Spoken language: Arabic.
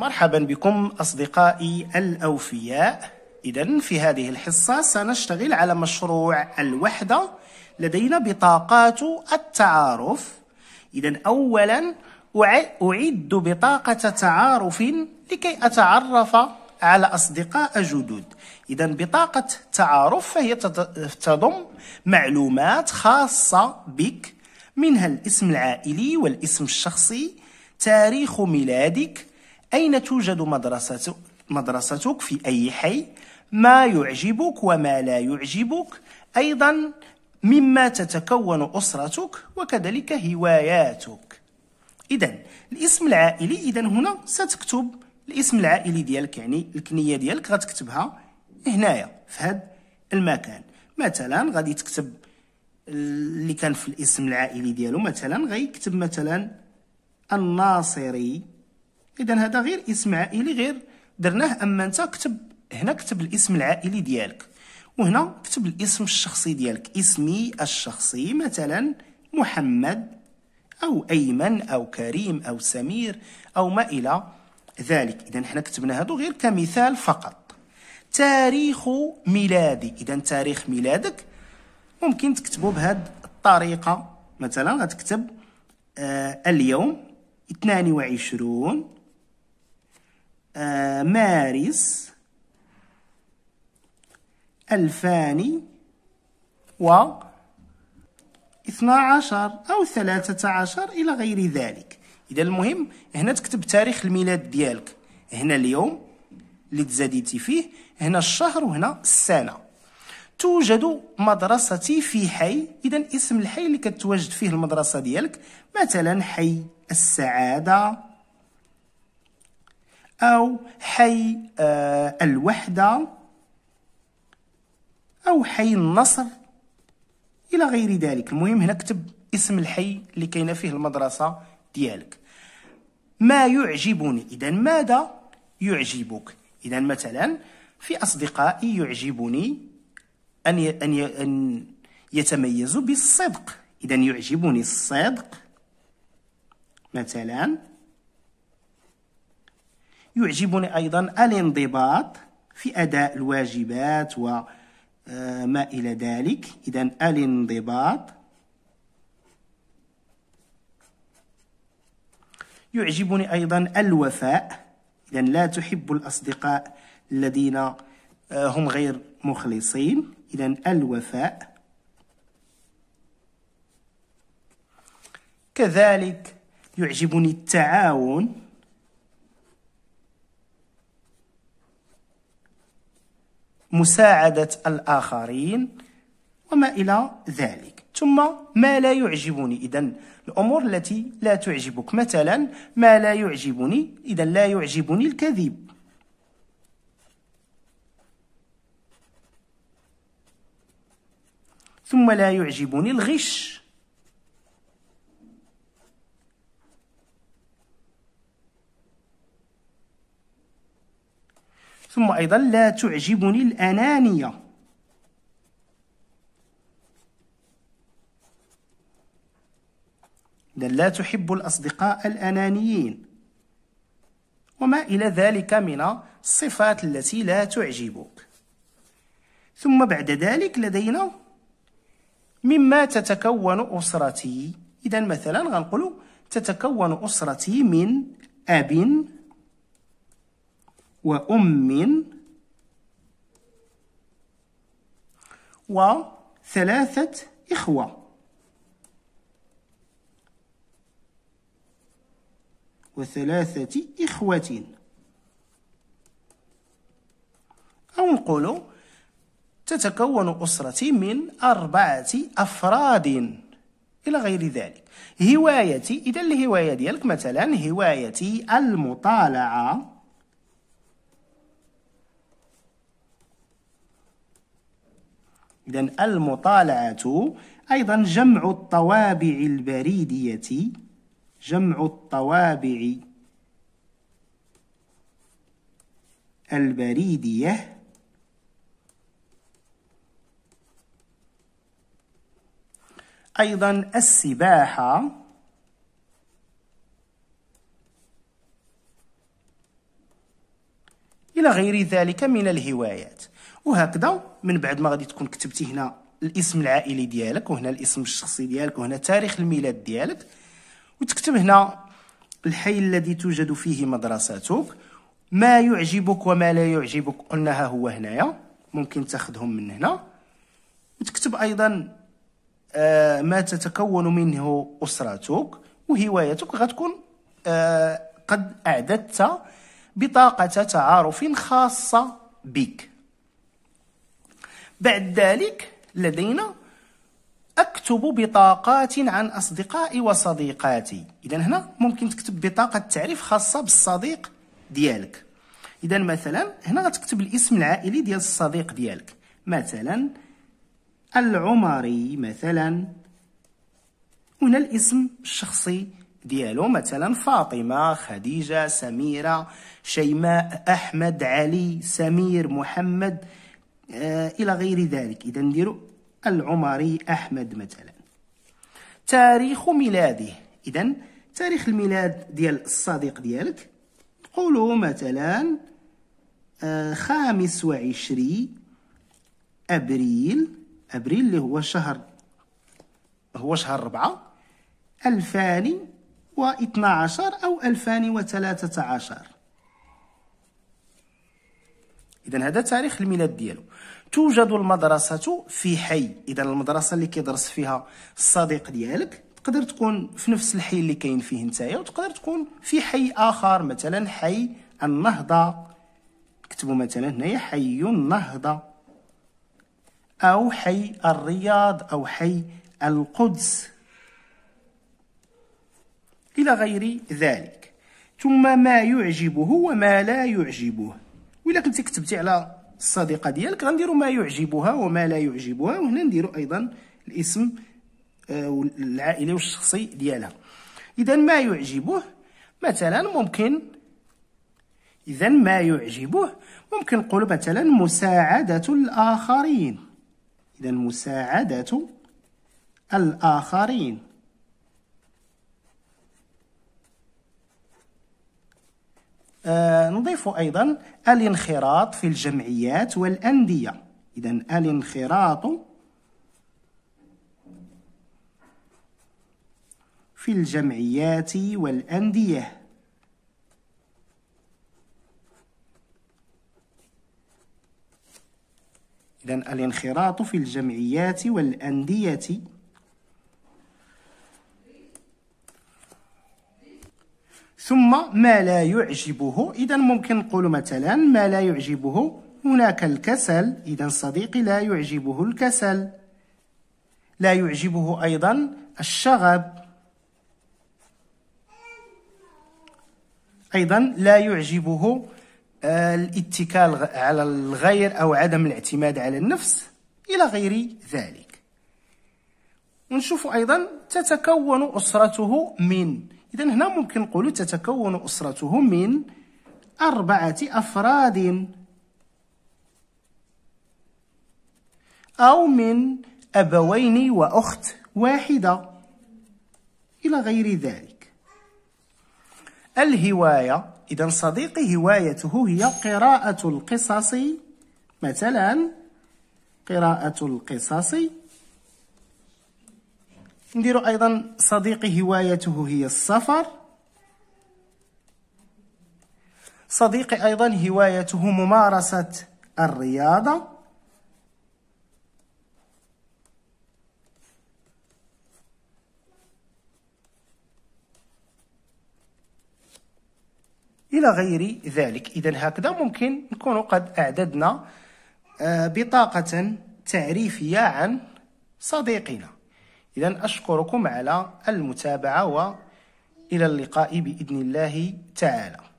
مرحبا بكم أصدقائي الأوفياء إذا في هذه الحصة سنشتغل على مشروع الوحدة لدينا بطاقات التعارف إذا أولا أعد بطاقة تعارف لكي أتعرف على أصدقاء جدد إذا بطاقة تعارف فهي تضم معلومات خاصة بك منها الاسم العائلي والاسم الشخصي تاريخ ميلادك أين توجد مدرستك مدرستك في أي حي ما يعجبك وما لا يعجبك أيضا مما تتكون أسرتك وكذلك هواياتك إذا الاسم العائلي إذا هنا ستكتب الاسم العائلي ديالك يعني الكنية ديالك غتكتبها هنايا في هذا المكان مثلا غادي تكتب اللي كان في الاسم العائلي ديالو مثلا غيكتب مثلا الناصري اذا هذا غير اسم عائلي غير درناه اما انت كتب هنا كتب الاسم العائلي ديالك وهنا كتب الاسم الشخصي ديالك اسمي الشخصي مثلا محمد او ايمن او كريم او سمير او ما الى ذلك اذا حنا كتبنا هادو غير كمثال فقط تاريخ ميلادي اذا تاريخ ميلادك ممكن تكتبه بهاد الطريقه مثلا غتكتب آه اليوم 22 آه، مارس ألفان و عشر أو ثلاثة عشر إلى غير ذلك إذا المهم هنا تكتب تاريخ الميلاد ديالك هنا اليوم اللي تزاديتي فيه هنا الشهر وهنا السنة توجد مدرستي في حي إذا اسم الحي اللي كتواجد فيه المدرسة ديالك مثلا حي السعادة أو حي آه، الوحدة أو حي النصر إلى غير ذلك المهم هنا كتب اسم الحي اللي كاينه فيه المدرسة ديالك ما يعجبني إذا ماذا يعجبك إذا مثلا في أصدقائي يعجبني أن أن أن يتميزوا بالصدق إذا يعجبني الصدق مثلا يعجبني أيضا الانضباط في أداء الواجبات وما آه، إلى ذلك إذا الانضباط يعجبني أيضا الوفاء إذا لا تحب الأصدقاء الذين آه، هم غير مخلصين إذا الوفاء كذلك يعجبني التعاون مساعدة الآخرين وما إلى ذلك ثم ما لا يعجبني إذا الأمور التي لا تعجبك مثلا ما لا يعجبني إذا لا يعجبني الكذب ثم لا يعجبني الغش ثم أيضا لا تعجبني الأنانية لا تحب الأصدقاء الأنانيين وما إلى ذلك من الصفات التي لا تعجبك ثم بعد ذلك لدينا مما تتكون أسرتي إذا مثلا غنقولوا تتكون أسرتي من أب وأم وثلاثة إخوة وثلاثة إخوة أو نقول تتكون أسرتي من أربعة أفراد إلى غير ذلك هوايتي إذا الهواية ديالك مثلا هوايتي المطالعة إذا المطالعة أيضا جمع الطوابع البريدية جمع الطوابع البريدية أيضا السباحة إلى غير ذلك من الهوايات وهكذا من بعد ما غادي تكون كتبتي هنا الاسم العائلي ديالك وهنا الاسم الشخصي ديالك وهنا تاريخ الميلاد ديالك وتكتب هنا الحي الذي توجد فيه مدرستك ما يعجبك وما لا يعجبك قلناها هو هنايا ممكن تاخذهم من هنا وتكتب ايضا آه ما تتكون منه اسرتك وهوايتك غتكون آه قد اعددت بطاقه تعارف خاصه بك بعد ذلك لدينا أكتب بطاقات عن أصدقائي وصديقاتي إذا هنا ممكن تكتب بطاقة تعريف خاصة بالصديق ديالك إذا مثلا هنا غتكتب الاسم العائلي ديال الصديق ديالك مثلا العمري مثلا هنا الاسم الشخصي ديالو مثلا فاطمة خديجة سميرة شيماء أحمد علي سمير محمد آه، الى غير ذلك اذا ندير العمري احمد مثلا تاريخ ميلاده اذا تاريخ الميلاد ديال الصديق ديالك قولوا مثلا آه، خامس وعشرين ابريل ابريل اللي هو شهر هو شهر ربعة الفان واثنى عشر او الفان وثلاثة عشر اذا هذا تاريخ الميلاد ديالو توجد المدرسة في حي اذا المدرسة اللي كيدرس فيها الصديق ديالك تقدر تكون في نفس الحي اللي كاين فيه نتايا وتقدر تكون في حي اخر مثلا حي النهضة كتبوا مثلا هنايا حي النهضة او حي الرياض او حي القدس الى غير ذلك ثم ما يعجبه وما لا يعجبه وإلا كنتي كتبتي على الصديقه ديالك غنديرو ما يعجبها وما لا يعجبها وهنا نديرو ايضا الاسم آه، العائلي والشخصي ديالها اذا ما يعجبه مثلا ممكن اذا ما يعجبه ممكن نقول مثلا مساعده الاخرين اذا مساعده الاخرين آه، نضيف أيضا الانخراط في الجمعيات والأندية إذا الانخراط في الجمعيات والأندية إذا الانخراط في الجمعيات والأندية ثم ما لا يعجبه إذا ممكن نقول مثلا ما لا يعجبه هناك الكسل إذا صديقي لا يعجبه الكسل لا يعجبه أيضا الشغب أيضا لا يعجبه آه، الاتكال على الغير أو عدم الاعتماد على النفس إلى غير ذلك ونشوف أيضا تتكون أسرته من إذا هنا ممكن نقول تتكون أسرتهم من أربعة أفراد أو من أبوين وأخت واحدة إلى غير ذلك الهواية إذا صديقي هوايته هي قراءة القصص مثلا قراءة القصص نديرو ايضا صديقي هوايته هي السفر صديقي ايضا هوايته ممارسه الرياضه الى غير ذلك اذا هكذا ممكن نكون قد اعددنا آه، بطاقه تعريفيه عن صديقنا إذا أشكركم على المتابعة وإلى اللقاء بإذن الله تعالى